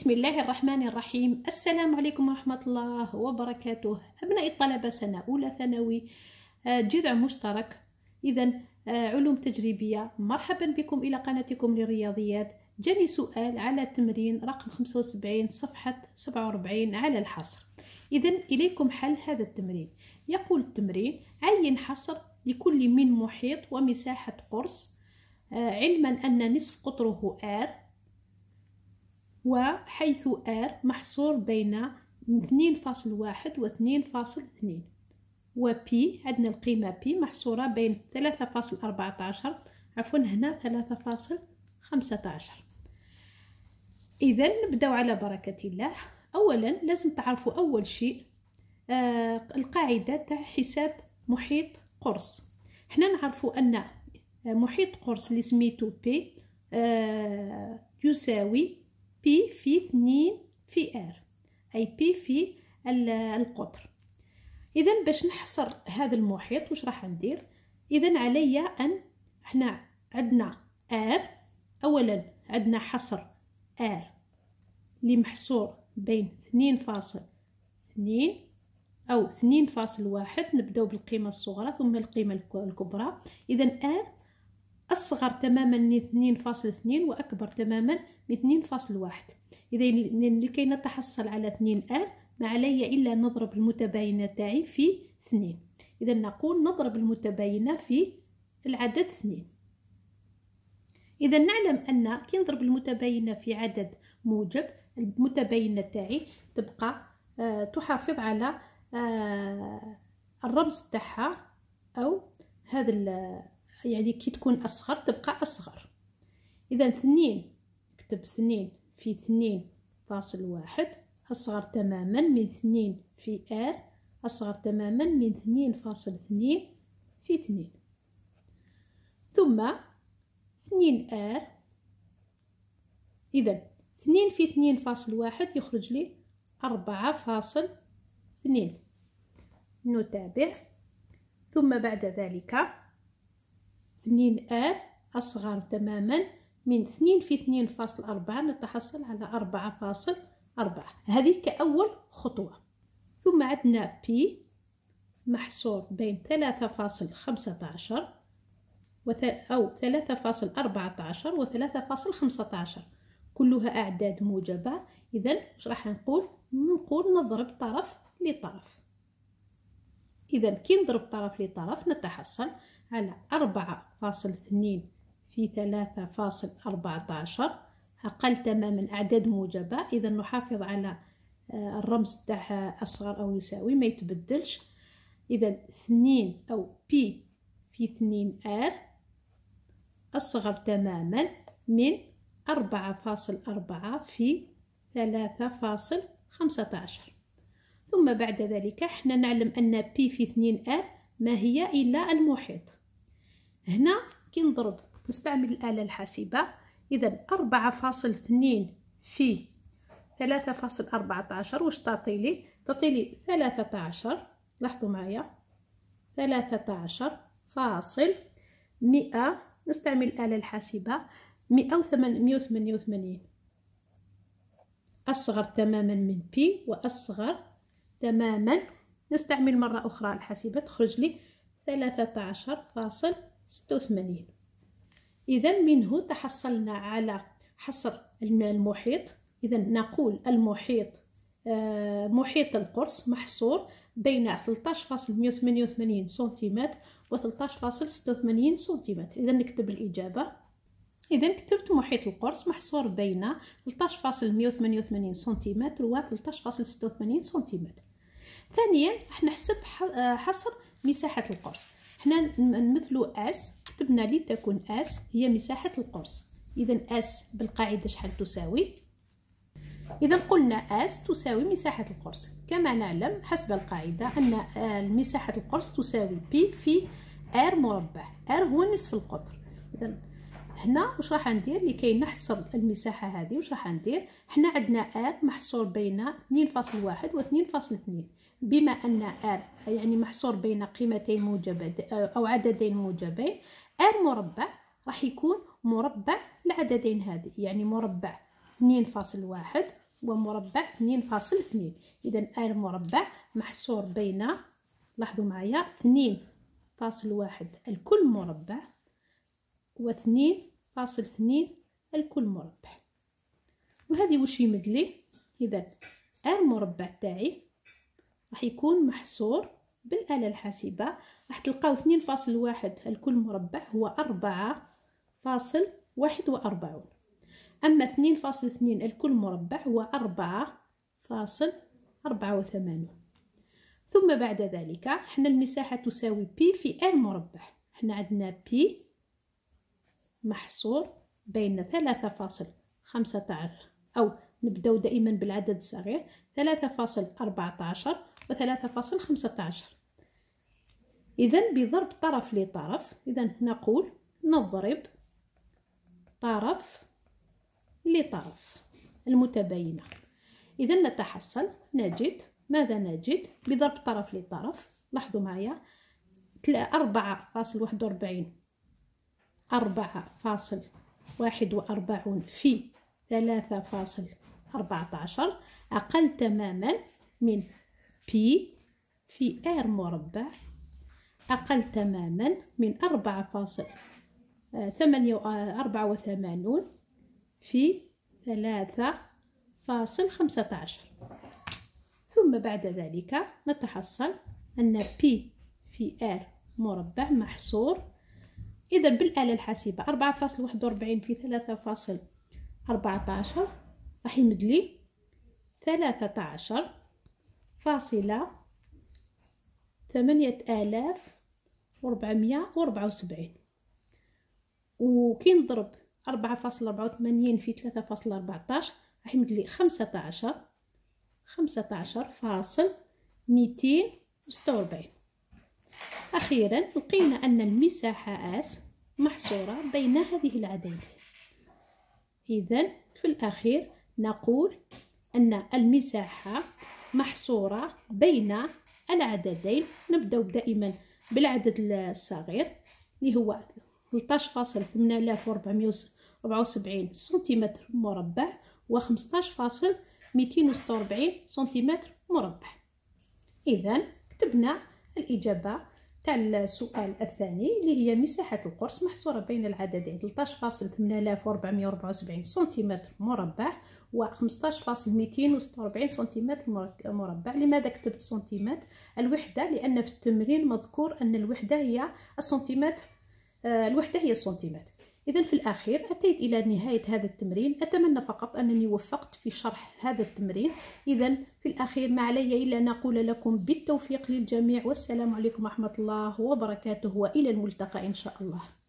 بسم الله الرحمن الرحيم السلام عليكم ورحمة الله وبركاته أبناء الطلبة سنة أولى ثانوي آه، جذع مشترك إذا آه، علوم تجريبية مرحبا بكم إلى قناتكم للرياضيات جاني سؤال على تمرين رقم 75 صفحة 47 على الحصر إذا إليكم حل هذا التمرين يقول التمرين عين حصر لكل من محيط ومساحة قرص آه، علما أن نصف قطره R وحيث R محصور بين 2.1 و 2.2 و P عندنا القيمة P محصورة بين 3.14 عفوا هنا 3.15 إذا نبدأ على بركة الله أولا لازم تعرفوا أول شيء آه، القاعدة تاع حساب محيط قرص حنا نعرفوا أن محيط قرص اللي سميته P آه، يساوي بي في 2 في ار أي بي في القطر إذا باش نحصر هذا المحيط واش راح ندير إذا عليا أن احنا عندنا ار أولا عندنا حصر ار اللي محصور بين اثنين فاصل اثنين أو اثنين فاصل واحد نبداو بالقيمة الصغرى ثم القيمة الكبرى إذا ار أصغر تماما من 2.2 وأكبر تماما من 2.1 إذا لكي نتحصل على 2 آل ما علي إلا نضرب المتباينة تاعي في 2 إذا نقول نضرب المتباينة في العدد 2 إذا نعلم أن كي نضرب المتباينة في عدد موجب المتباينة تاعي تبقى آه، تحافظ على آه، الرمز تاعها أو هذا يعني كي تكون أصغر تبقى أصغر إذا اثنين نكتب اثنين في اثنين فاصل واحد أصغر تماما من اثنين في آر أصغر تماما من اثنين فاصل اثنين في اثنين ثم اثنين آر إذا اثنين في اثنين فاصل واحد يخرج لي أربعة فاصل اثنين نتابع ثم بعد ذلك 2 ار أصغر تماما من 2 في 2.4 نتحصل على 4.4 هذه كأول خطوة ثم عندنا بي محصور بين 3.15 أو 3.14 و 3.15 كلها أعداد موجبة إذا واش راح نقول نقول نضرب طرف لطرف إذا كي نضرب طرف لطرف نتحصل على أربعة فاصل اثنين في ثلاثة فاصل أربعة عشر أقل تماما أعداد موجبة إذا نحافظ على آه، الرمز تاعها أصغر أو يساوي ما يتبدلش إذا اثنين أو بي في اثنين آر أصغر تماما من أربعة فاصل أربعة في ثلاثة فاصل خمسة عشر ثم بعد ذلك حنا نعلم أن بي في اثنين آر ما هي إلا المحيط هنا كي نضرب نستعمل الآلة الحاسبة إذا أربعة فاصل اثنين في ثلاثة فاصل أربعة عشر واش تعطيلي تعطيلي ثلاثة عشر لاحظوا معايا ثلاثة عشر فاصل مئة نستعمل الآلة الحاسبة مئة وثمانية وثمانين أصغر تماما من بي وأصغر تماما نستعمل مرة أخرى الحاسبة تخرج لي ثلاثة عشر فاصل ستة وثمانين إذا منه تحصلنا على حصر الماء المحيط إذا نقول المحيط آه، محيط القرص محصور بين 13.188 سنتيمتر و 13.86 سنتيمتر إذا نكتب الإجابة إذا كتبت محيط القرص محصور بين 13.188 سنتيمتر و 13.86 سنتيمتر ثانيا راح نحسب آه، حصر مساحة القرص حنا نمثلو اس كتبنا لتكون اس هي مساحة القرص إذا اس بالقاعدة شحال تساوي إذا قلنا اس تساوي مساحة القرص كما نعلم حسب القاعدة أن مساحة القرص تساوي بي في ار مربع ار هو نصف القطر إذا هنا واش راح ندير لكي نحصر المساحه هذه واش راح ندير حنا عندنا ار محصور بين 2.1 و 2.2 بما أن R يعني محصور بين قيمتين موجبة أو عددين موجبين R مربع راح يكون مربع العددين هذه يعني مربع 2.1 ومربع 2.2 إذا R مربع محصور بين لاحظوا معايا 2.1 الكل مربع و2.2 الكل مربع وهذه وش يمد لي إذا R مربع تاعي راح يكون محصور بالآلة الحاسبة راح تلقاو اثنين فاصل واحد الكل مربع هو أربعة فاصل واحد وأربعون أما اثنين فاصل اثنين الكل مربع هو أربعة فاصل أربعة وثمانون ثم بعد ذلك حنا المساحة تساوي بي في ال مربع حنا عندنا بي محصور بين ثلاثة فاصل خمسة عشر أو نبدأ دائما بالعدد الصغير ثلاثة فاصل أربعة عشر وثلاثة فاصل خمسة عشر إذا بضرب طرف لطرف إذا نقول نضرب طرف لطرف المتباينة إذا نتحصل نجد ماذا نجد بضرب طرف لطرف لاحظوا معايا أربعة فاصل واحد وأربعين أربعة فاصل واحد وأربعون في ثلاثة فاصل أربعة عشر أقل تماما من بي في R مربع أقل تماما من أربعة فاصل آه، ثمانية آه، أربعة وثمانون في ثلاثة فاصل خمسة عشر ثم بعد ذلك نتحصل أن بي في R مربع محصور إذا بالآلة الحاسبة أربعة فاصل واحد وأربعين في ثلاثة فاصل أربعة عشر راح يمدلي ثلاثة عشر فاصلة ثمانية آلاف وربعمية وربعة وسبعين وكي نضرب أربعة فاصلة أربعة وثمانين في ثلاثة فاصلة أربعتاش راح يمدلي خمسة عشر خمسة عشر فاصل ميتين وستة وربعين أخيرا لقينا أن المساحة أس محصورة بين هذه العددين إذا في الأخير نقول أن المساحة محصورة بين العددين نبدأ دائما بالعدد الصغير اللي هو 13474 سنتيمتر مربع و 15246 سنتيمتر مربع إذا كتبنا الإجابة تاع السؤال الثاني اللي هي مساحة القرص محصورة بين العددين 13.8474 سنتيمتر مربع هو 15.246 سنتيمتر مربع لماذا كتبت سنتيمتر الوحده لان في التمرين مذكور ان الوحده هي السنتيمتر آه، الوحده هي السنتيمتر إذا في الأخير أتيت إلى نهاية هذا التمرين أتمنى فقط أنني وفقت في شرح هذا التمرين إذا في الأخير ما علي إلا أن أقول لكم بالتوفيق للجميع والسلام عليكم ورحمة الله وبركاته وإلى الملتقى إن شاء الله